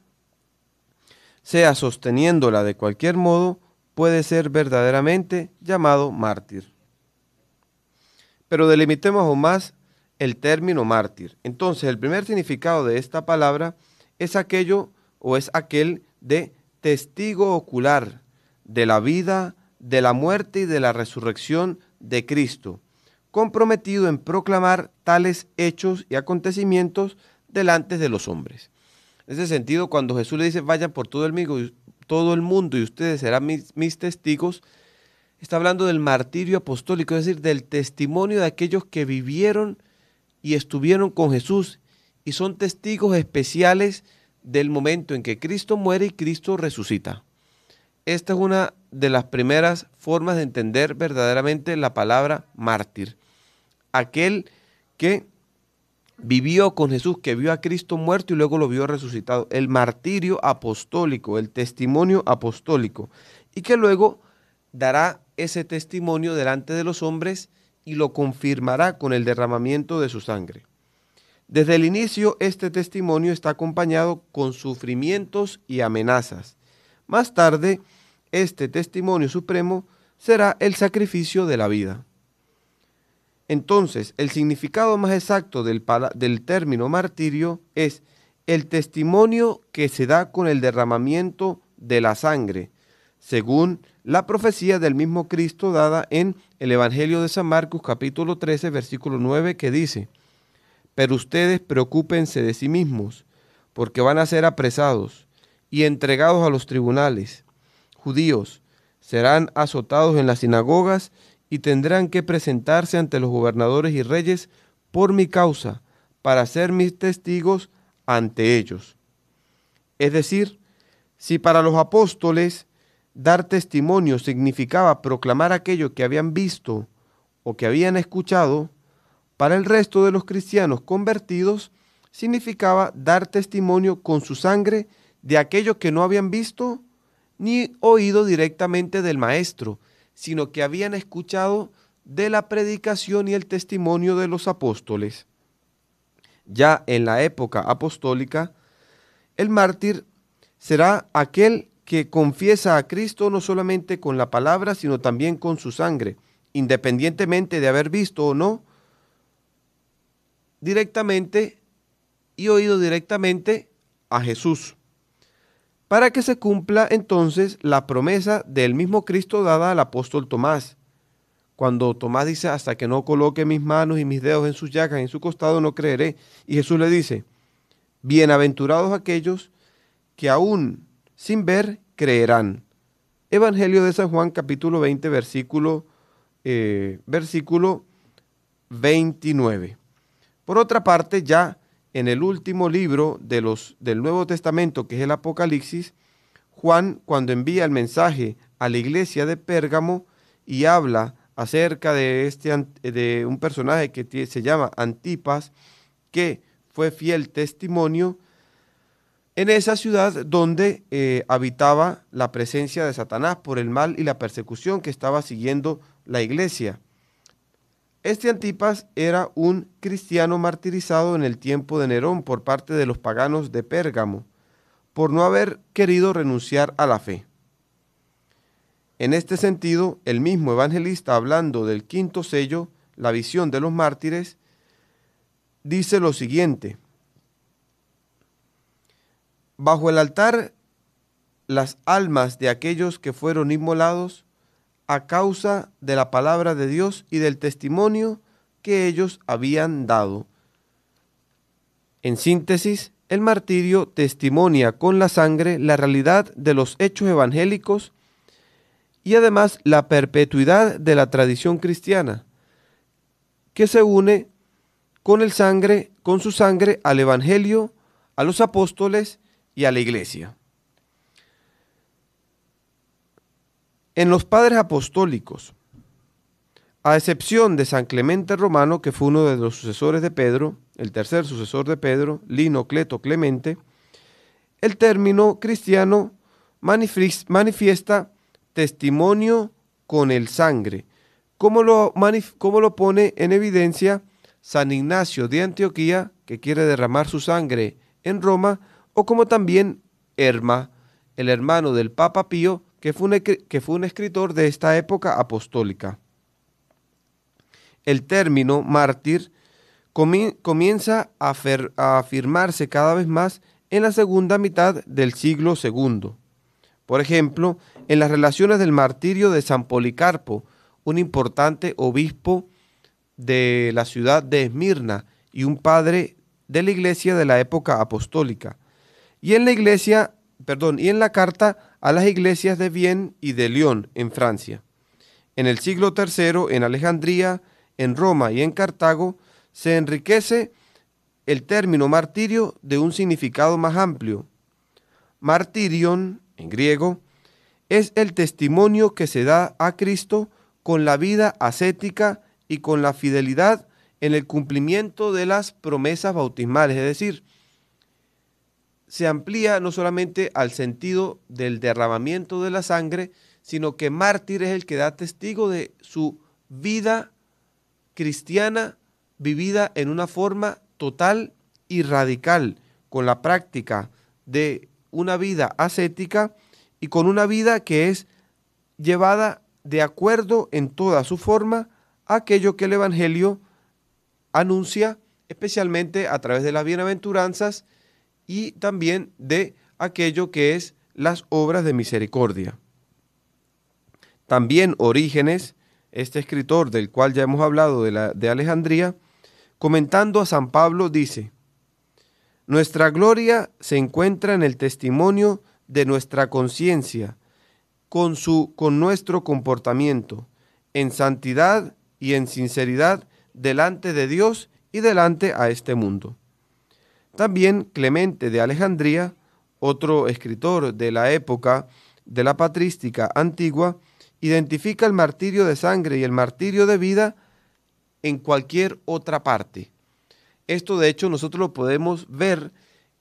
sea sosteniéndola de cualquier modo, puede ser verdaderamente llamado mártir. Pero delimitemos aún más el término mártir. Entonces, el primer significado de esta palabra es aquello o es aquel de testigo ocular de la vida, de la muerte y de la resurrección de Cristo, comprometido en proclamar tales hechos y acontecimientos delante de los hombres. En ese sentido, cuando Jesús le dice, vayan por todo el, mundo y ustedes serán mis testigos, está hablando del martirio apostólico, es decir, del testimonio de aquellos que vivieron y estuvieron con Jesús y son testigos especiales del momento en que Cristo muere y Cristo resucita. Esta es una de las primeras formas de entender verdaderamente la palabra mártir. Aquel que vivió con Jesús, que vio a Cristo muerto y luego lo vio resucitado. El martirio apostólico, el testimonio apostólico. Y que luego dará ese testimonio delante de los hombres y lo confirmará con el derramamiento de su sangre. Desde el inicio este testimonio está acompañado con sufrimientos y amenazas. Más tarde, este testimonio supremo será el sacrificio de la vida. Entonces, el significado más exacto del, del, término martirio es el testimonio que se da con el derramamiento de la sangre, según la profecía del mismo Cristo dada en el Evangelio de San Marcos capítulo 13 versículo 9 que dice, pero ustedes preocúpense de sí mismos, porque van a ser apresados y entregados a los tribunales. Judíos serán azotados en las sinagogas y tendrán que presentarse ante los gobernadores y reyes por mi causa, para ser mis testigos ante ellos. Es decir, si para los apóstoles Dar testimonio significaba proclamar aquello que habían visto o que habían escuchado. Para el resto de los cristianos convertidos significaba dar testimonio con su sangre de aquello que no habían visto ni oído directamente del Maestro, sino que habían escuchado de la predicación y el testimonio de los apóstoles. Ya en la época apostólica, el mártir será aquel que confiesa a Cristo no solamente con la palabra, sino también con su sangre, independientemente de haber visto o no directamente y oído directamente a Jesús, para que se cumpla entonces la promesa del mismo Cristo dada al apóstol Tomás. Cuando Tomás dice, hasta que no coloque mis manos y mis dedos en sus llagas, en su costado, no creeré. Y Jesús le dice, bienaventurados aquellos que aún sin ver, creerán. Evangelio de San Juan capítulo 20 versículo, eh, versículo 29. Por otra parte, ya en el último libro de los, del Nuevo Testamento, que es el Apocalipsis, Juan, cuando envía el mensaje a la iglesia de Pérgamo y habla acerca de, este, de un personaje que se llama Antipas, que fue fiel testimonio en esa ciudad donde eh, habitaba la presencia de Satanás por el mal y la persecución que estaba siguiendo la iglesia. Este Antipas era un cristiano martirizado en el tiempo de Nerón por parte de los paganos de Pérgamo, por no haber querido renunciar a la fe. En este sentido, el mismo evangelista, hablando del quinto sello, la visión de los mártires, dice lo siguiente, Bajo el altar, las almas de aquellos que fueron inmolados a causa de la palabra de Dios y del testimonio que ellos habían dado. En síntesis, el martirio testimonia con la sangre la realidad de los hechos evangélicos y además la perpetuidad de la tradición cristiana, que se une con el sangre, con su sangre al evangelio, a los apóstoles y a la iglesia. En los padres apostólicos, a excepción de San Clemente Romano, que fue uno de los sucesores de Pedro, el tercer sucesor de Pedro, Lino Cleto Clemente, el término cristiano manifiesta testimonio con el sangre, como lo, como lo pone en evidencia San Ignacio de Antioquía, que quiere derramar su sangre en Roma o como también Herma, el hermano del Papa Pío, que fue, un, que fue un escritor de esta época apostólica. El término mártir comienza a, a afirmarse cada vez más en la segunda mitad del siglo II. Por ejemplo, en las relaciones del martirio de San Policarpo, un importante obispo de la ciudad de Esmirna y un padre de la iglesia de la época apostólica. Y en la iglesia, perdón, y en la carta a las iglesias de Vienne y de León, en Francia. En el siglo III, en Alejandría, en Roma y en Cartago, se enriquece el término martirio de un significado más amplio. Martirion, en griego, es el testimonio que se da a Cristo con la vida ascética y con la fidelidad en el cumplimiento de las promesas bautismales, es decir, se amplía no solamente al sentido del derramamiento de la sangre, sino que mártir es el que da testigo de su vida cristiana vivida en una forma total y radical, con la práctica de una vida ascética y con una vida que es llevada de acuerdo en toda su forma a aquello que el Evangelio anuncia, especialmente a través de las bienaventuranzas y también de aquello que es las obras de misericordia. También Orígenes, este escritor del cual ya hemos hablado de, la, de Alejandría, comentando a San Pablo, dice, Nuestra gloria se encuentra en el testimonio de nuestra conciencia, con, con nuestro comportamiento, en santidad y en sinceridad delante de Dios y delante a este mundo. También Clemente de Alejandría, otro escritor de la época de la patrística antigua, identifica el martirio de sangre y el martirio de vida en cualquier otra parte. Esto de hecho nosotros lo podemos ver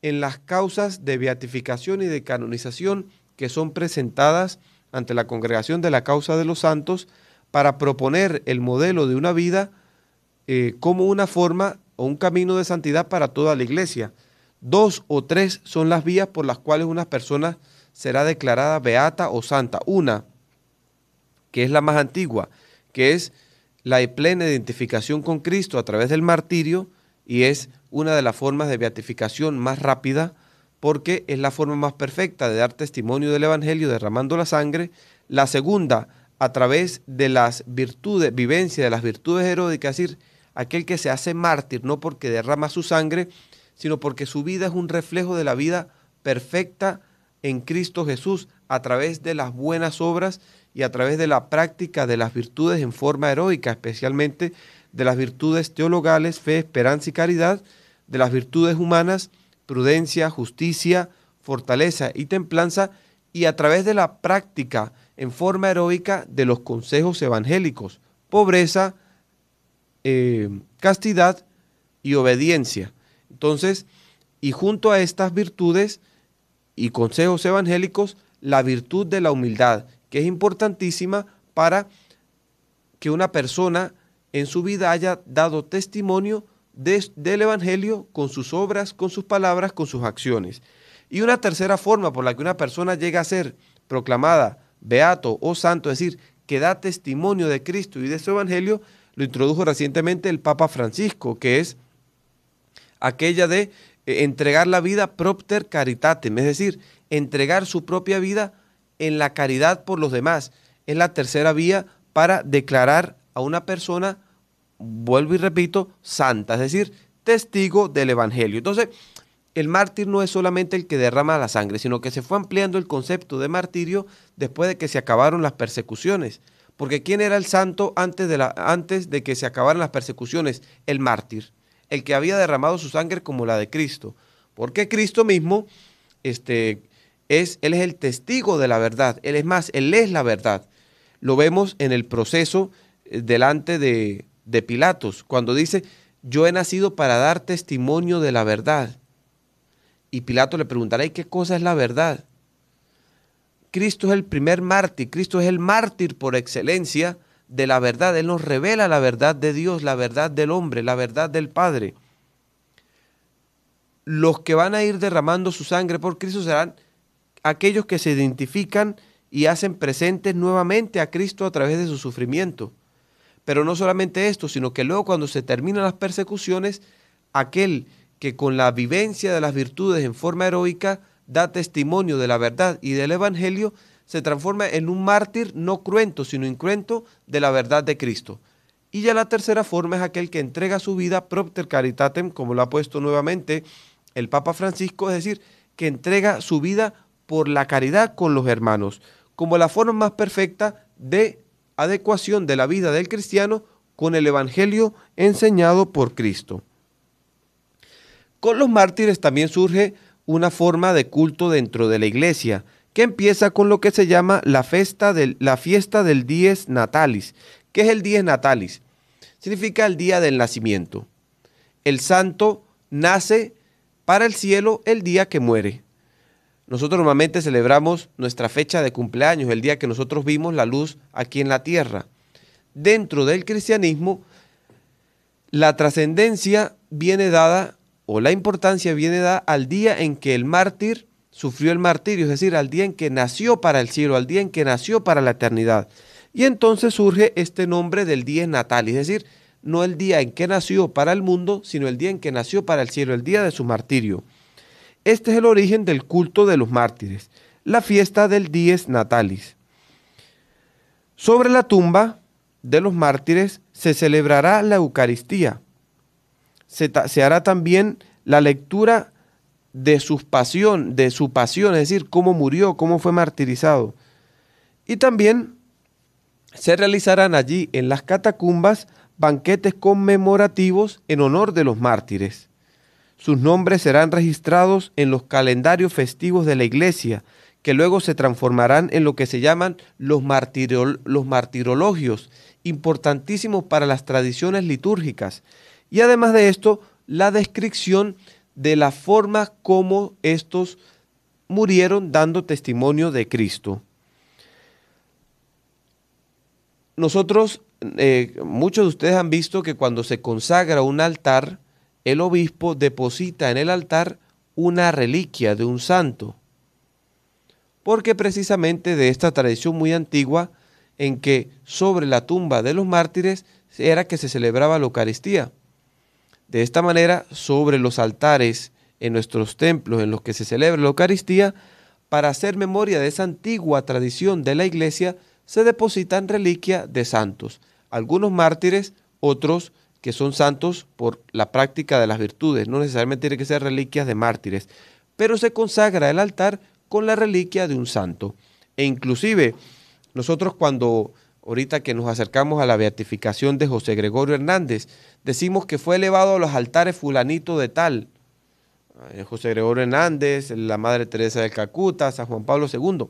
en las causas de beatificación y de canonización que son presentadas ante la congregación de la causa de los santos para proponer el modelo de una vida eh, como una forma o un camino de santidad para toda la iglesia. Dos o tres son las vías por las cuales una persona será declarada beata o santa. Una, que es la más antigua, que es la plena identificación con Cristo a través del martirio y es una de las formas de beatificación más rápida porque es la forma más perfecta de dar testimonio del Evangelio derramando la sangre. La segunda, a través de las virtudes, vivencia de las virtudes heroicas, es decir, aquel que se hace mártir no porque derrama su sangre, sino porque su vida es un reflejo de la vida perfecta en Cristo Jesús a través de las buenas obras y a través de la práctica de las virtudes en forma heroica, especialmente de las virtudes teologales, fe, esperanza y caridad, de las virtudes humanas, prudencia, justicia, fortaleza y templanza, y a través de la práctica en forma heroica de los consejos evangélicos, pobreza, eh, castidad y obediencia. Entonces, y junto a estas virtudes y consejos evangélicos, la virtud de la humildad, que es importantísima para que una persona en su vida haya dado testimonio del Evangelio con sus obras, con sus palabras, con sus acciones. Y una tercera forma por la que una persona llega a ser proclamada beato o santo, es decir, que da testimonio de Cristo y de su Evangelio, lo introdujo recientemente el Papa Francisco, que es aquella de eh, entregar la vida propter caritatem, es decir, entregar su propia vida en la caridad por los demás. Es la tercera vía para declarar a una persona, vuelvo y repito, santa, es decir, testigo del Evangelio. Entonces, el mártir no es solamente el que derrama la sangre, sino que se fue ampliando el concepto de martirio después de que se acabaron las persecuciones. Porque ¿quién era el santo antes de, antes de que se acabaran las persecuciones? El mártir, el que había derramado su sangre como la de Cristo. Porque Cristo mismo, este, es, Él es el testigo de la verdad. Él es más, Él es la verdad. Lo vemos en el proceso eh, delante de, de Pilatos, cuando dice, yo he nacido para dar testimonio de la verdad. Y Pilato le preguntará, ¿y qué cosa es la verdad? Cristo es el primer mártir, Cristo es el mártir por excelencia de la verdad. Él nos revela la verdad de Dios, la verdad del hombre, la verdad del Padre. Los que van a ir derramando su sangre por Cristo serán aquellos que se identifican y hacen presentes nuevamente a Cristo a través de su sufrimiento. Pero no solamente esto, sino que luego cuando se terminan las persecuciones, aquel que con la vivencia de las virtudes en forma heroica da testimonio de la verdad y del Evangelio, se transforma en un mártir no cruento, sino incruento de la verdad de Cristo. Y ya la tercera forma es aquel que entrega su vida propter caritatem, como lo ha puesto nuevamente el Papa Francisco, es decir, que entrega su vida por la caridad con los hermanos, como la forma más perfecta de adecuación de la vida del cristiano con el Evangelio enseñado por Cristo. Con los mártires también surge una forma de culto dentro de la iglesia, que empieza con lo que se llama la, la fiesta del Dies Natalis. que es el Dies Natalis? Significa el día del nacimiento. El santo nace para el cielo el día que muere. Nosotros normalmente celebramos nuestra fecha de cumpleaños, el día que nosotros vimos la luz aquí en la tierra. Dentro del cristianismo, la trascendencia viene dada o la importancia viene dada al día en que el mártir sufrió el martirio, es decir, al día en que nació para el cielo, al día en que nació para la eternidad. Y entonces surge este nombre del día natal, es decir, no el día en que nació para el mundo, sino el día en que nació para el cielo, el día de su martirio. Este es el origen del culto de los mártires, la fiesta del dies natalis. Sobre la tumba de los mártires se celebrará la Eucaristía, se, hará también la lectura de su pasión, de su pasión, es decir, cómo murió, cómo fue martirizado. Y también se realizarán allí en las catacumbas banquetes conmemorativos en honor de los mártires. Sus nombres serán registrados en los calendarios festivos de la Iglesia, que luego se transformarán en lo que se llaman los, los martirologios, importantísimos para las tradiciones litúrgicas y además de esto, la descripción de la forma como estos murieron dando testimonio de Cristo. Nosotros, eh, muchos de ustedes han visto que cuando se consagra un altar, el obispo deposita en el altar una reliquia de un santo, porque precisamente de esta tradición muy antigua, en que sobre la tumba de los mártires era que se celebraba la Eucaristía. De esta manera, sobre los altares, en nuestros templos en los que se celebra la Eucaristía, para hacer memoria de esa antigua tradición de la Iglesia, se depositan reliquias de santos, algunos mártires, otros que son santos por la práctica de las virtudes, no necesariamente tiene que ser reliquias de mártires, pero se consagra el altar con la reliquia de un santo. E inclusive nosotros cuando ahorita que nos acercamos a la beatificación de José Gregorio Hernández, decimos que fue elevado a los altares fulanito de tal, eh, José Gregorio Hernández, la Madre Teresa de Cacuta, San Juan Pablo II.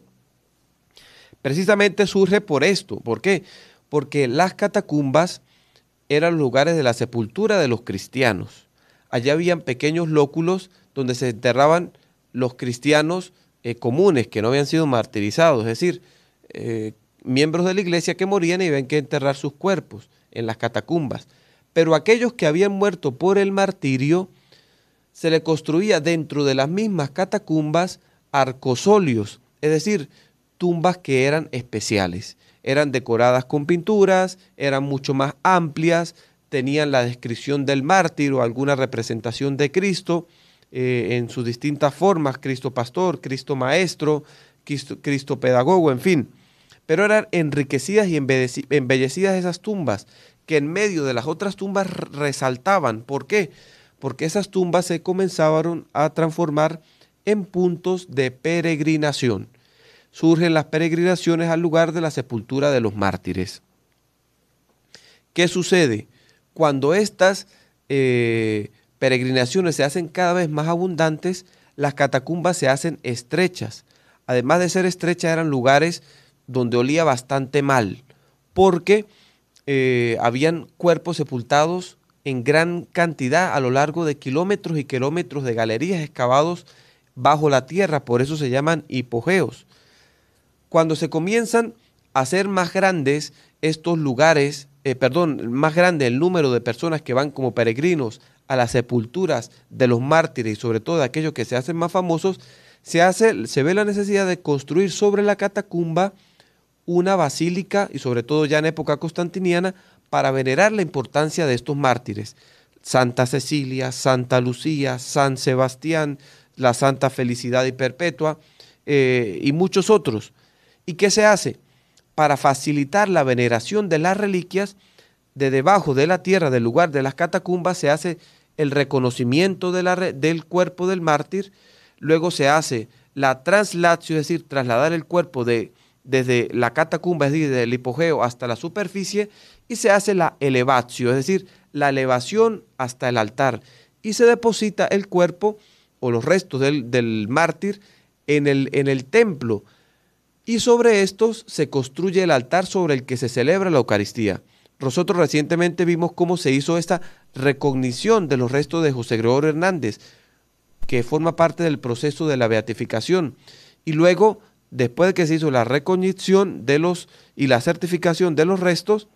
Precisamente surge por esto, ¿por qué? Porque las catacumbas eran los lugares de la sepultura de los cristianos. Allá habían pequeños lóculos donde se enterraban los cristianos eh, comunes que no habían sido martirizados, es decir, eh, miembros de la iglesia que morían y ven que enterrar sus cuerpos en las catacumbas. Pero aquellos que habían muerto por el martirio, se le construía dentro de las mismas catacumbas arcosolios, es decir, tumbas que eran especiales. Eran decoradas con pinturas, eran mucho más amplias, tenían la descripción del mártir o alguna representación de Cristo eh, en sus distintas formas, Cristo pastor, Cristo maestro, Cristo pedagogo, en fin pero eran enriquecidas y embellecidas esas tumbas que en medio de las otras tumbas resaltaban. ¿Por qué? Porque esas tumbas se comenzaron a transformar en puntos de peregrinación. Surgen las peregrinaciones al lugar de la sepultura de los mártires. ¿Qué sucede? Cuando estas eh, peregrinaciones se hacen cada vez más abundantes, las catacumbas se hacen estrechas. Además de ser estrechas, eran lugares donde olía bastante mal, porque eh, habían cuerpos sepultados en gran cantidad a lo largo de kilómetros y kilómetros de galerías excavados bajo la tierra, por eso se llaman hipogeos. Cuando se comienzan a ser más grandes estos lugares, eh, perdón, más grande el número de personas que van como peregrinos a las sepulturas de los mártires y sobre todo de aquellos que se hacen más famosos, se, hace, se ve la necesidad de construir sobre la catacumba una basílica, y sobre todo ya en época constantiniana, para venerar la importancia de estos mártires. Santa Cecilia, Santa Lucía, San Sebastián, la Santa Felicidad y Perpetua, eh, y muchos otros. ¿Y qué se hace? Para facilitar la veneración de las reliquias, de debajo de la tierra, del lugar de las catacumbas, se hace el reconocimiento del cuerpo del mártir, luego se hace la translatio, es decir, trasladar el cuerpo de desde la catacumba, es decir, desde el hipogeo hasta la superficie, y se hace la elevatio, es decir, la elevación hasta el altar, y se deposita el cuerpo o los restos del, mártir en el, en el templo, y sobre estos se construye el altar sobre el que se celebra la Eucaristía. Nosotros recientemente vimos cómo se hizo esta recognición de los restos de José Gregorio Hernández, que forma parte del proceso de la beatificación, y luego después de que se hizo la recognición de los y la certificación de los restos,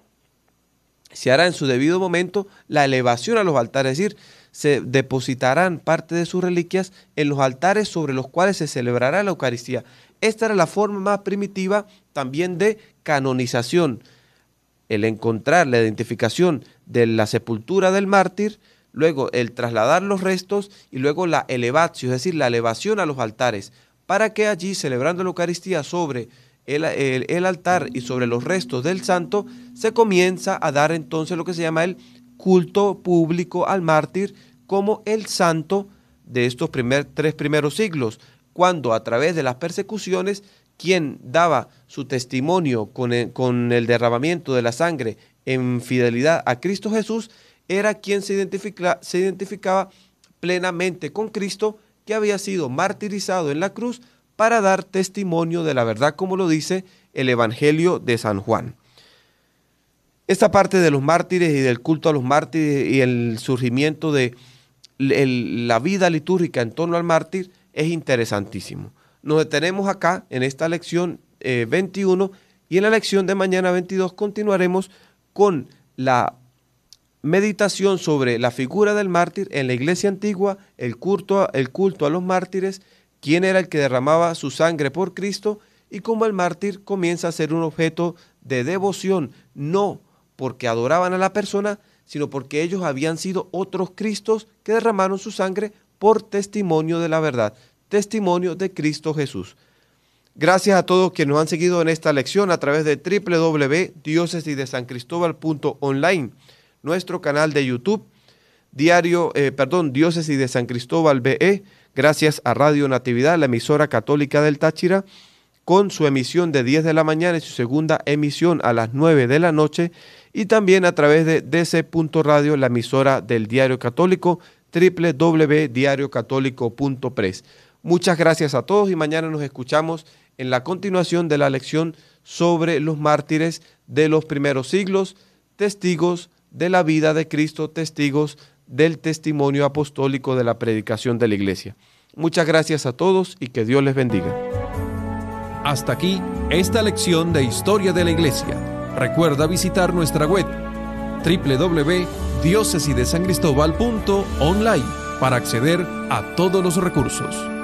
se hará en su debido momento la elevación a los altares, es decir, se depositarán parte de sus reliquias en los altares sobre los cuales se celebrará la Eucaristía. Esta era la forma más primitiva también de canonización. El encontrar la identificación de la sepultura del mártir, luego el trasladar los restos y luego la elevación, es decir, la elevación a los altares para que allí, celebrando la Eucaristía sobre el, altar y sobre los restos del santo, se comienza a dar entonces lo que se llama el culto público al mártir como el santo de estos tres primeros siglos, cuando a través de las persecuciones quien daba su testimonio con el, derramamiento de la sangre en fidelidad a Cristo Jesús, era quien se identificaba plenamente con Cristo había sido martirizado en la cruz para dar testimonio de la verdad, como lo dice el Evangelio de San Juan. Esta parte de los mártires y del culto a los mártires y el surgimiento de la vida litúrgica en torno al mártir es interesantísimo. Nos detenemos acá en esta lección 21 eh, y en la lección de mañana 22 continuaremos con la meditación sobre la figura del mártir en la iglesia antigua, el culto, a, el culto a los mártires, quién era el que derramaba su sangre por Cristo y cómo el mártir comienza a ser un objeto de devoción, no porque adoraban a la persona, sino porque ellos habían sido otros Cristos que derramaron su sangre por testimonio de la verdad, testimonio de Cristo Jesús. Gracias a todos que nos han seguido en esta lección a través de www.diócesis nuestro canal de YouTube, Diario, eh, Diócesis de San Cristóbal BE, gracias a Radio Natividad, la emisora católica del Táchira, con su emisión de 10 de la mañana y su segunda emisión a las 9 de la noche, y también a través de radio la emisora del Diario Católico, www.diariocatólico.press. Muchas gracias a todos y mañana nos escuchamos en la continuación de la lección sobre los mártires de los primeros siglos, testigos, de la vida de Cristo, testigos del testimonio apostólico de la predicación de la Iglesia. Muchas gracias a todos y que Dios les bendiga. Hasta aquí esta lección de Historia de la Iglesia. Recuerda visitar nuestra web www.diócesidesangristóbal.online para acceder a todos los recursos.